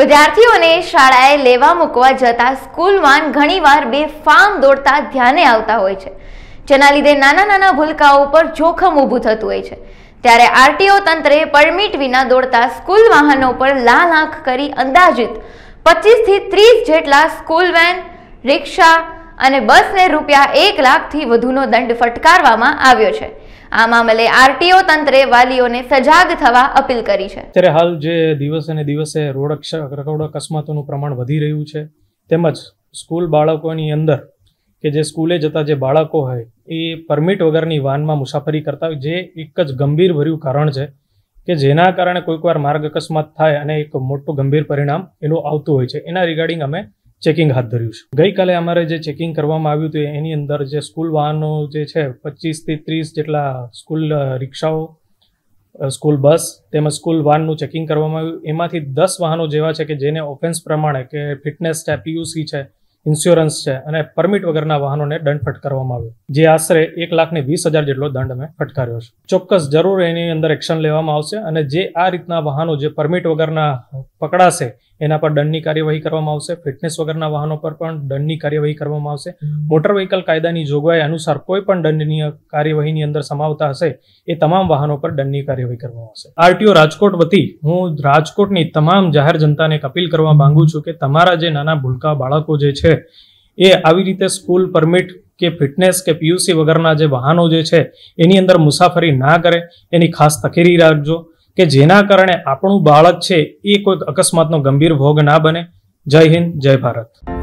વિદ્યાર્થીઓને શાળાએ લેવા મૂકવા જતા સ્કૂલમાં ઘણીવાર બે બેફામ દોડતા ધ્યાને આવતા હોય છે જેના લીધે નાના નાના ભૂલકાઓ પર જોખમ ઊભું થતું હોય છે ત્યારે આરટીઓ તંત્રે પરમિટ વિના દોડતા સ્કૂલ વાહનો પર લાલ આંખ કરી અંદાજિત પચીસથી ત્રીસ જેટલા સ્કૂલ વેન રિક્ષા અને બસને રૂપિયા એક લાખથી વધુનો દંડ ફટકારવામાં આવ્યો છે આ મામલે આરટીઓ તંત્રે વાલીઓને સજાગ થવા અપીલ કરી છે ત્યારે હાલ જે દિવસે ને દિવસે રોડ રોડ અકસ્માતોનું પ્રમાણ વધી રહ્યું છે તેમજ સ્કૂલ બાળકોની અંદર કે જે સ્કૂલે જતા જે બાળકો હોય એ પરમિટ વગરની વાનમાં મુસાફરી કરતા હોય જે એક જ ગંભીર ભર્યું કારણ છે કે જેના કારણે કોઈક વાર માર્ગ અકસ્માત થાય અને એક મોટું ગંભીર પરિણામ એનું આવતું હોય છે એના રિગાર્ડિંગ અમે ચેકિંગ હાથ ધર્યું છે ગઈકાલે અમારે જે ચેકિંગ કરવામાં આવ્યું હતું એની અંદર જે સ્કૂલ વાહનો જે છે પચીસથી ત્રીસ જેટલા સ્કૂલ રિક્ષાઓ સ્કૂલ બસ તેમજ સ્કૂલ વાહનનું ચેકિંગ કરવામાં આવ્યું એમાંથી દસ વાહનો જેવા છે કે જેને ઓફેન્સ પ્રમાણે કે ફિટનેસ છે પીયુસી છે ઇન્સ્યોરન્સ છે અને પરમિટ વગરના વાહનોને દંડ ફટકારવામાં આવ્યો જે આશરે એક લાખને વીસ હજાર જેટલો દંડ અમે ફટકાર્યો છે ચોક્કસ જરૂર એની અંદર એક્શન લેવામાં આવશે અને જે આ રીતના વાહનો જે પરમિટ વગરના પકડાશે એના પર દંડની કાર્યવાહી કરવામાં આવશે ફિટનેસ વગરના વાહનો પર પણ દંડની કાર્યવાહી કરવામાં આવશે મોટર વ્હીકલ કાયદાની જોગવાઈ અનુસાર કોઈ પણ દંડની કાર્યવાહીની અંદર સમાવતા હશે એ તમામ વાહનો પર દંડની કાર્યવાહી કરવામાં આવશે આરટીઓ રાજકોટ વતી હું રાજકોટની તમામ જાહેર જનતાને એક અપીલ કરવા માંગુ છું કે તમારા જે નાના ભૂલકા બાળકો જે છે એ આવી રીતે સ્કૂલ પરમિટ કે ફિટનેસ કે પીયુસી વગરના જે વાહનો જે છે એની અંદર મુસાફરી ના કરે એની ખાસ તકેરી રાખજો કે જેના કારણે આપણું બાળક છે એ કોઈક અકસ્માતનો ગંભીર ભોગ ના બને જય હિન્દ જય ભારત